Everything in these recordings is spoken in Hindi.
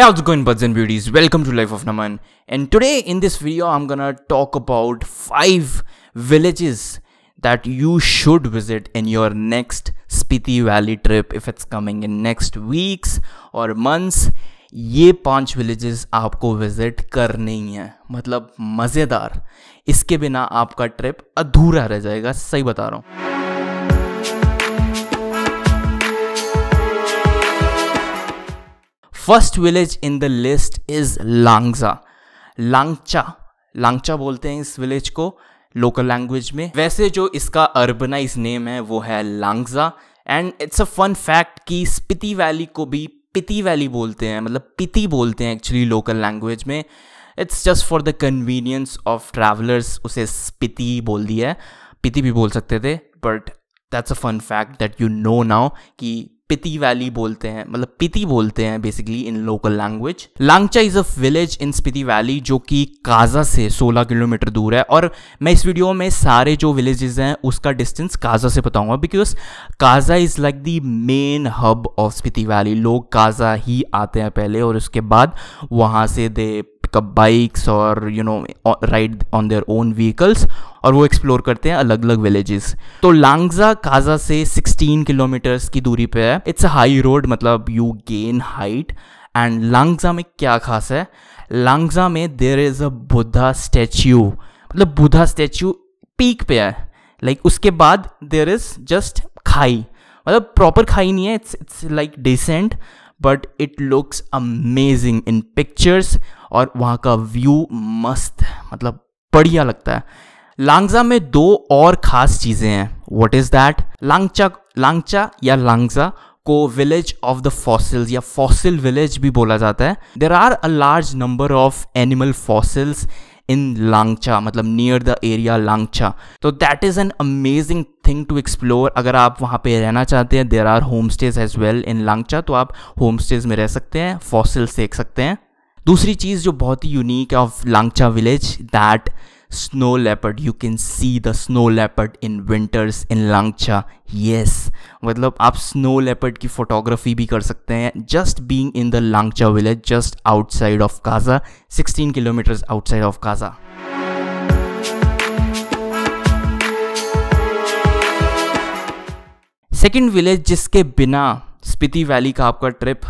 Hey how's it going buds and beauties welcome to life of Naman and today in this video I'm gonna talk about five villages that you should visit in your next Spiti Valley trip if it's coming in next weeks or months ये पांच विलेजेस आपको विजिट करने ही हैं मतलब मज़ेदार इसके बिना आपका ट्रिप अधूरा रह जाएगा सही बता रहा हूँ first village in the list is Langza Langcha Langcha बोलते हैं इस विलेज को लोकल लैंग्वेज में वैसे जो इसका अर्बनाइज नेम है वो है Langza and it's a fun fact कि स्पिति वैली को भी पिति वैली बोलते हैं मतलब पिति बोलते हैं एक्चुअली लोकल लैंग्वेज में it's just for the convenience of travellers उसे स्पिति बोल दिया है पिति भी बोल सकते थे but that's a fun fact that you know now कि पिति वैली बोलते हैं मतलब पिति बोलते हैं basically in local language Langcha is a village in Spiti valley जो कि काजा से 16 किलोमीटर दूर है और मैं इस वीडियो में सारे जो विलेजेस हैं उसका डिस्टेंस काजा से बताऊंगा because Kaza is like the main hub of Spiti valley लोग काजा ही आते हैं पहले और उसके बाद वहाँ से दे pick up bikes or you know ride on their own और वो एक्सप्लोर करते हैं अलग अलग विलेजेस तो लांगजा काजा से 16 किलोमीटर्स की दूरी पे है इट्स अ हाई रोड मतलब you gain height and Langza में क्या खास है लांगजा में there is a Buddha statue मतलब बुद्धा स्टैच्यू पीक पे है लाइक like, उसके बाद देर इज़ जस्ट खाई मतलब प्रॉपर खाई नहीं है it's it's like decent but it looks amazing in pictures और वहाँ का व्यू मस्त है मतलब बढ़िया लगता है लांगजा में दो और ख़ास चीज़ें हैं what is that Langcha Langcha या लांगजा को विलेज ऑफ द फॉसिल्स या फॉसिल विलेज भी बोला जाता है there are a large number of animal fossils in Langcha मतलब नियर द एरिया लांगचा तो that is an amazing thing to explore अगर आप वहाँ पे रहना चाहते हैं there are home stays as well in Langcha तो आप होम स्टेज में रह सकते हैं फॉसिल्स देख सकते हैं दूसरी चीज़ जो बहुत ही यूनिक है of Langcha village that snow leopard you can see the snow leopard in winters in Langcha yes मतलब आप स्नो लेपर्ड की फोटोग्राफी भी कर सकते हैं just being in the Langcha village just outside of Kaza sixteen kilometres outside of Kaza second village जिसके बिना स्पिति वैली का आपका ट्रिप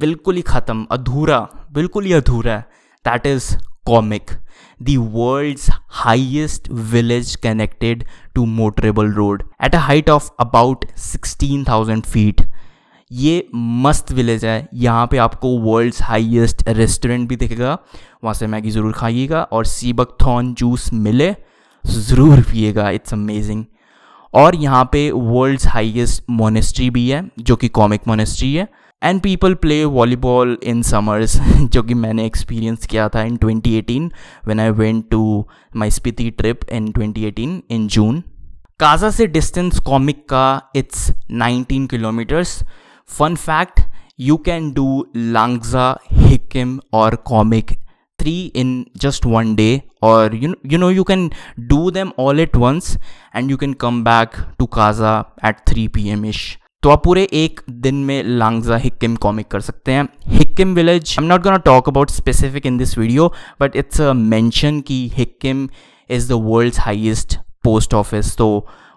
बिल्कुल ही ख़त्म अधूरा बिल्कुल ही अधूरा है that is Komic the world's highest village connected to motorable road at a height of about 16,000 feet. ये मस्त विलेज है यहाँ पे आपको वर्ल्ड्स हाइएस्ट रेस्टोरेंट भी दिखेगा वहाँ से मैगी ज़रूर खाइएगा और सीबकथॉन जूस मिले ज़रूर पिएगा इट्स अमेजिंग और यहाँ पे वर्ल्ड्स हाइएस्ट मोनेस्ट्री भी है जो कि कॉमिक मोनेस्ट्री है and people play volleyball in summers जो कि मैंने एक्सपीरियंस किया था in 2018 when I went to my Spiti trip in 2018 in June Kaza से डिस्टेंस कॉमिक का it's 19 kilometres fun fact you can do Langza Hikkim और Komic three in just one day or you, you know you can do them all at once and you can come back to kaza at 3 p.m ish तो आप पूरे एक दिन में लांगजा हिक्किम कॉमिक कर सकते हैं Hikkim village I am not gonna talk about specific in this video but it's a mention कि Hikkim is the world's highest post office तो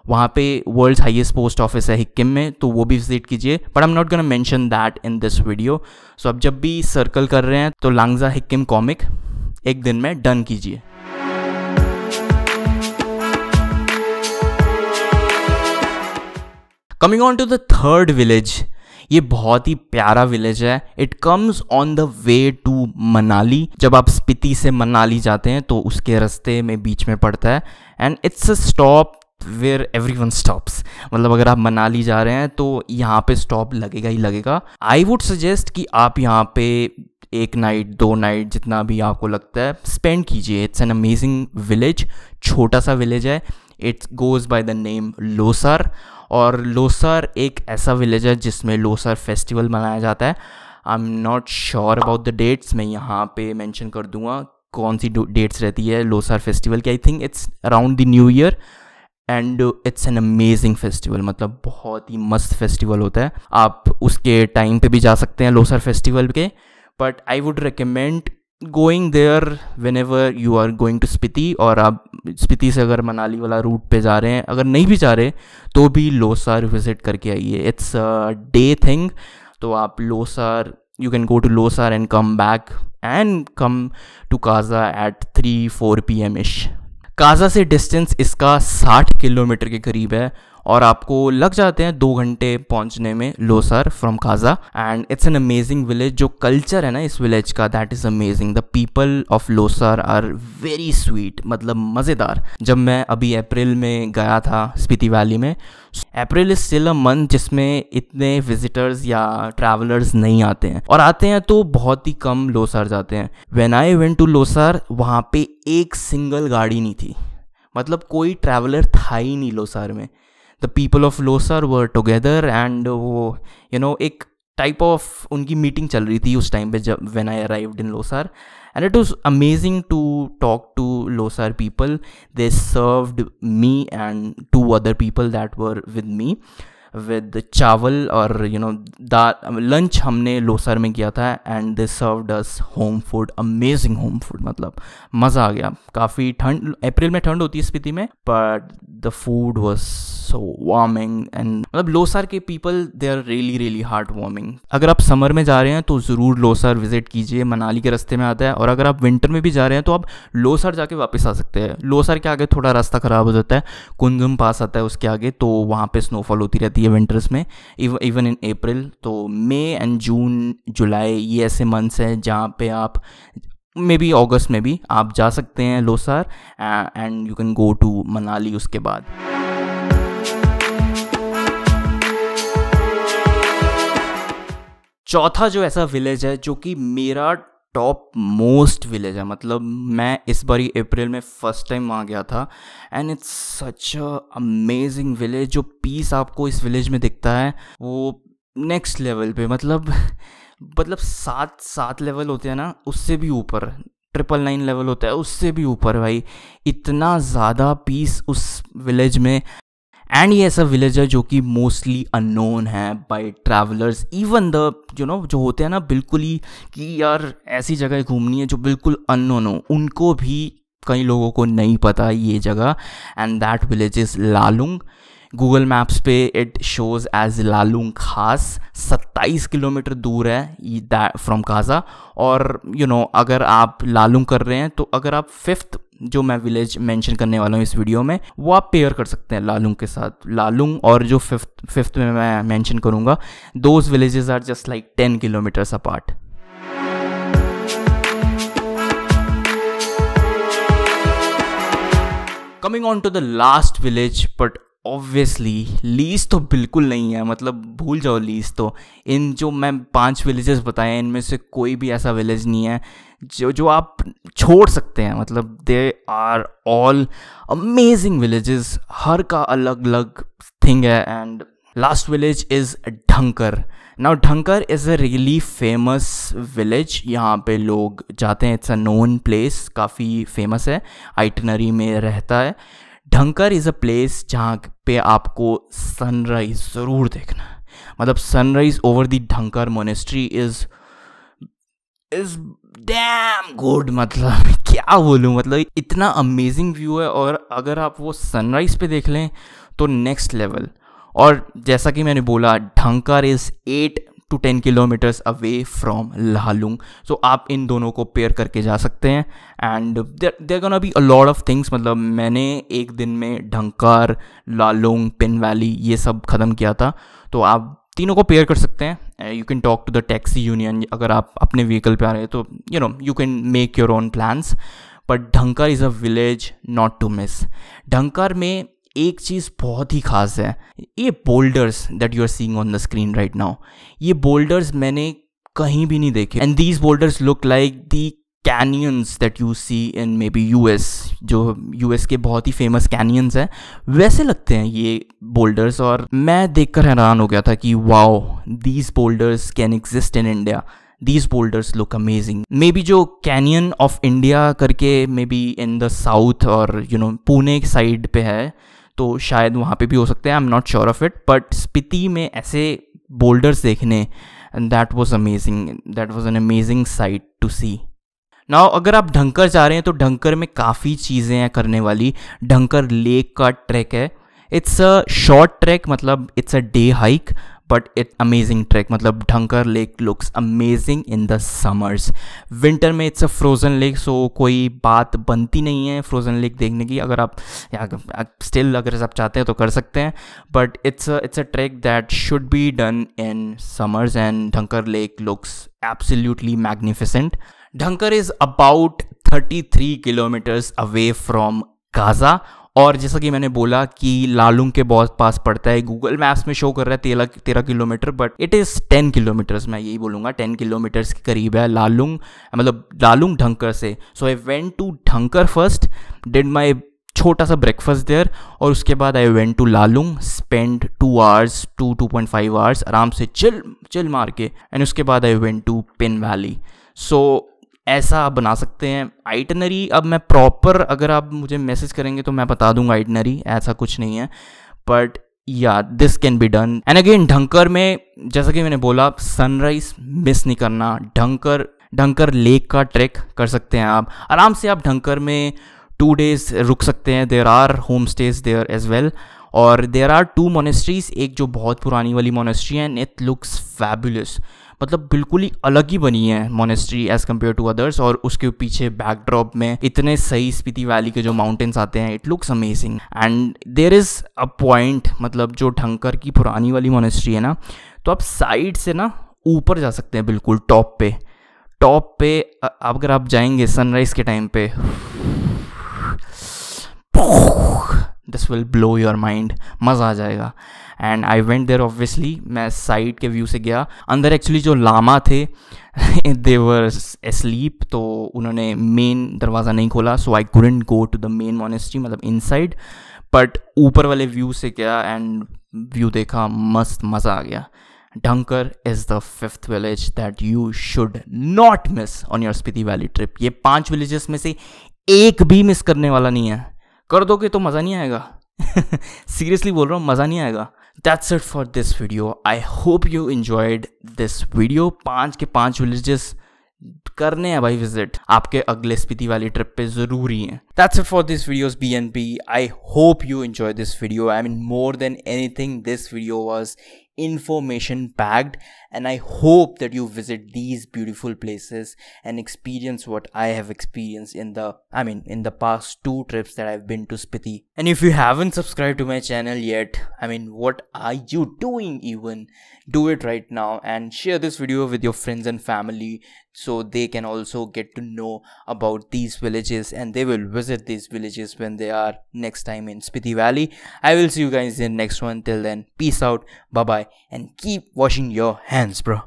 वहाँ पे वर्ल्ड हाईएस्ट पोस्ट ऑफिस है हिक्किम में तो वो भी विजिट कीजिए but I am not gonna mention that in this video so आप जब भी सर्कल कर रहे हैं तो लांगजा हिक्किम कॉमिक एक दिन में डन कीजिए coming on to the third village ये बहुत ही प्यारा विलेज है it comes on the way to Manali जब आप स्पिति से मनाली जाते हैं तो उसके रास्ते में बीच में पड़ता है and it's a stop where every one stops मतलब अगर आप मनाली जा रहे हैं तो यहाँ पे स्टॉप लगेगा ही लगेगा आई वुड सजेस्ट कि आप यहाँ पे एक नाइट दो नाइट जितना भी आपको लगता है स्पेंड कीजिए इट्स एन अमेजिंग विलेज छोटा सा विलेज है it's goes by the name Losar और लोसर एक ऐसा विलेज है जिसमें लोसर फेस्टिवल मनाया जाता है I am not sure about the dates मैं यहाँ पे मेंशन कर दूंगा कौन सी डेट्स रहती है लोसार फेस्टिवल की I think it's around the new year and it's an amazing festival मतलब बहुत ही मस्त फेस्टिवल होता है आप उसके टाइम पे भी जा सकते हैं लोसार फेस्टिवल के but I would recommend going there whenever you are going to Spiti और आप स्पिति से अगर मनाली वाला रूट पे जा रहे हैं अगर नहीं भी जा रहे तो भी लोसार विजिट करके आइए इट्स अ डे थिंग तो आप Losar you can go to Losar and come back and come to Kaza at three four P M ish Kaza से डिस्टेंस इसका साठ किलोमीटर के करीब है और आपको लग जाते हैं दो घंटे पहुंचने में Losar from Kaza and it's an amazing village जो कल्चर है ना इस विलेज का that is amazing the people of Losar are very sweet मतलब मज़ेदार जब मैं अभी अप्रैल में गया था स्पीति वैली में April is still a month जिसमें इतने विजिटर्स या ट्रैवलर्स नहीं आते हैं और आते हैं तो बहुत ही कम लोसर जाते हैं when I went to Losar वहाँ पे एक सिंगल गाड़ी नहीं थी मतलब कोई ट्रैवलर था ही नहीं लोसार में the people of Losar were together and वो यू नो एक टाइप ऑफ उनकी मीटिंग चल रही थी उस टाइम पे जब when I arrived in Losar and it was amazing to talk to Losar people they served me and to other people that were with me with चावल और यू नो दाल लंच हमने लोसर में किया था and they served us home food amazing home food मतलब मज़ा आ गया काफ़ी ठंड अप्रैल में ठंड होती है स्पिति में but the food was so warming and मतलब लोसर के people they are really really heart warming अगर आप समर में जा रहे हैं तो ज़रूर लोसर विजिट कीजिए मनाली के रास्ते में आता है और अगर आप विंटर में भी जा रहे हैं तो आप लोसर जाके वापस आ सकते हैं लोसर के आगे थोड़ा रास्ता ख़राब हो जाता है कुंजुम पास आता है उसके आगे तो वहाँ पर स्नोफॉल होती रहती है होती है विंटर्स में इवन इन अप्रैल तो मई एंड जून जुलाई ये ऐसे मंथ्स हैं जहाँ पे आप मे बी अगस्त में भी आप जा सकते हैं Losar and you can go to Manali उसके बाद चौथा जो ऐसा विलेज है जो कि मेरा टॉप मोस्ट विलेज है मतलब मैं इस बारी अप्रैल में फर्स्ट टाइम वहाँ गया था and it's such a amazing village जो पीस आपको इस विलेज में दिखता है वो नेक्स्ट लेवल पे मतलब मतलब सात सात लेवल होते हैं ना उससे भी ऊपर ट्रिपल नाइन लेवल होता है उससे भी ऊपर भाई इतना ज़्यादा पीस उस विलेज में एंड ये ऐसा विलेज है जो कि मोस्टली अननोन है by travellers even the you know जो होते हैं ना बिल्कुल ही कि यार ऐसी जगह घूमनी है जो बिल्कुल अननोन हो उनको भी कई लोगों को नहीं पता ये जगह and that village is Lalung Google maps पे इट शोज़ एज लालूंग खास 27 किलोमीटर दूर है फ्रॉम काजा और यू you नो know, अगर आप लालूंग कर रहे हैं तो अगर आप फिफ्थ जो मैं विलेज मेंशन करने वाला हूँ इस वीडियो में वो आप पेयर कर सकते हैं लालुंग के साथ लालूंग और जो फिफ्थ फिफ्थ में मैं मेंशन करूँगा those villages are just like ten kilometres apart coming on to the last village but obviously लीज तो बिल्कुल नहीं है मतलब भूल जाओ लीज तो इन जो मैं पांच विलेजेस बताए इनमें से कोई भी ऐसा विलेज नहीं है जो जो आप छोड़ सकते हैं मतलब दे आर ऑल अमेजिंग विलेजेस हर का अलग अलग थिंग है and last village is Dhankar now Dhankar is a really famous village यहाँ पे लोग जाते हैं इट्स अ नोन प्लेस काफ़ी फेमस है आइटनरी में रहता है ढंकर इज़ अ प्लेस जहाँ पे आपको सनराइज ज़रूर देखना है मतलब sunrise over the Dhankar monastery is is damn good मतलब क्या बोलूँ मतलब इतना अमेजिंग व्यू है और अगर आप वो सनराइज़ पे देख लें तो नेक्स्ट लेवल और जैसा कि मैंने बोला Dhankar is eight to ten kilometres away from Lhalung so आप इन दोनों को पेयर करके जा सकते हैं and there gonna be a of things मतलब मैंने एक दिन में ढंकार लालुंग पिन वैली ये सब ख़त्म किया था तो आप तीनों को पेयर कर सकते हैं you can talk to the taxi union अगर आप अपने व्हीकल पे आ रहे हैं तो you know you can make your own plans but Dhankar is a village not to miss Dhankar में एक चीज़ बहुत ही ख़ास है ये boulders that you are seeing on the screen right now ये बोल्डर्स मैंने कहीं भी नहीं देखे and these boulders look like the canyons that you see in maybe U S जो यू एस के बहुत ही फेमस कैनियंस हैं वैसे लगते हैं ये बोल्डर्स और मैं देख कर हैरान हो गया था कि wow these boulders can exist in India these boulders look amazing maybe जो कैनियन ऑफ इंडिया करके maybe in the south और यू नो पुणे साइड पे है तो शायद वहाँ पे भी हो सकते हैं I am not sure of it but Spiti में ऐसे बोल्डर्स देखने that was amazing that was an amazing sight to see now अगर आप ढंकर जा रहे हैं तो ढंकर में काफ़ी चीज़ें हैं करने वाली ढंकर लेक का ट्रैक है इट्स अ शॉर्ट ट्रैक मतलब it's a day hike but it amazing track मतलब Dhankar lake looks amazing in the summers winter में it's a frozen lake so कोई बात बनती नहीं है फ्रोजन लेक देखने की अगर आप स्टिल अगर आप चाहते हैं तो कर सकते हैं but it's it's a track that should be done in summers and Dhankar lake looks absolutely magnificent Dhankar is about thirty three kilometres away from Kaza और जैसा कि मैंने बोला कि लालुंग के बहुत पास पड़ता है गूगल मैप्स में शो कर रहा है तेरह तेरह kilometre but it is ten kilometres मैं यही बोलूँगा टेन किलोमीटर्स के करीब है लालुंग मतलब लालुंग ढंकर से so I went to Dhankar first did my छोटा सा ब्रेकफास्ट देयर और उसके बाद I went to Lalung spend two hours two two point five hours आराम से चिल चिल मार के एंड उसके बाद I went to Pin valley so ऐसा आप बना सकते हैं आइटनरी अब मैं प्रॉपर अगर आप मुझे मैसेज करेंगे तो मैं बता दूंगा आइटनरी ऐसा कुछ नहीं है but yeah this can be done and again Dhankar में जैसा कि मैंने बोला सनराइज मिस नहीं करना ढंकर ढंकर लेक का ट्रैक कर सकते हैं आप आराम से आप ढंकर में टू डेज रुक सकते हैं there are home stays there as well और देर आर टू मोनेस्ट्रीज एक जो बहुत पुरानी वाली मोनेस्ट्री है एंड इट लुक्स फैबुलस मतलब बिल्कुल ही अलग ही बनी है monastery as compared to others और उसके पीछे बैकड्रॉप में इतने सही स्पीति वैली के जो माउंटेन्स आते हैं it looks amazing and there is a point मतलब जो ढंकर की पुरानी वाली मोनेस्ट्री है ना तो आप साइड से ना ऊपर जा सकते हैं बिल्कुल टॉप पे टॉप पे अगर आप जाएंगे सनराइज़ के टाइम पे this will blow your mind मज़ा आ जाएगा and I went there obviously मैं साइड के व्यू से गया अंदर एक्चुअली जो लामा थे देवर स्लीप तो उन्होंने मेन दरवाज़ा नहीं खोला so I couldn't go to the main monastery मतलब इन साइड बट ऊपर वाले व्यू से गया एंड व्यू देखा मस्त मज़ा आ गया Dhankar is the fifth village that you should not miss on your Spiti valley trip ये पाँच विलेजेस में से एक भी मिस करने वाला नहीं है कर दोगे तो मज़ा नहीं आएगा सीरियसली बोल रहा हूँ मज़ा नहीं आएगा that's it for this video I hope you enjoyed this video पाँच के पाँच विलेजेस करने हैं भाई विजिट आपके अगले स्पीति वाली ट्रिप पे जरूरी है that's it for this videos B N P I hope you enjoy this video I mean more than anything this video was information packed and i hope that you visit these beautiful places and experience what i have experienced in the i mean in the past two trips that i've been to spiti and if you haven't subscribed to my channel yet i mean what are you doing even do it right now and share this video with your friends and family so they can also get to know about these villages and they will visit these villages when they are next time in spiti valley i will see you guys in next one till then peace out bye bye and keep washing your hands, bro.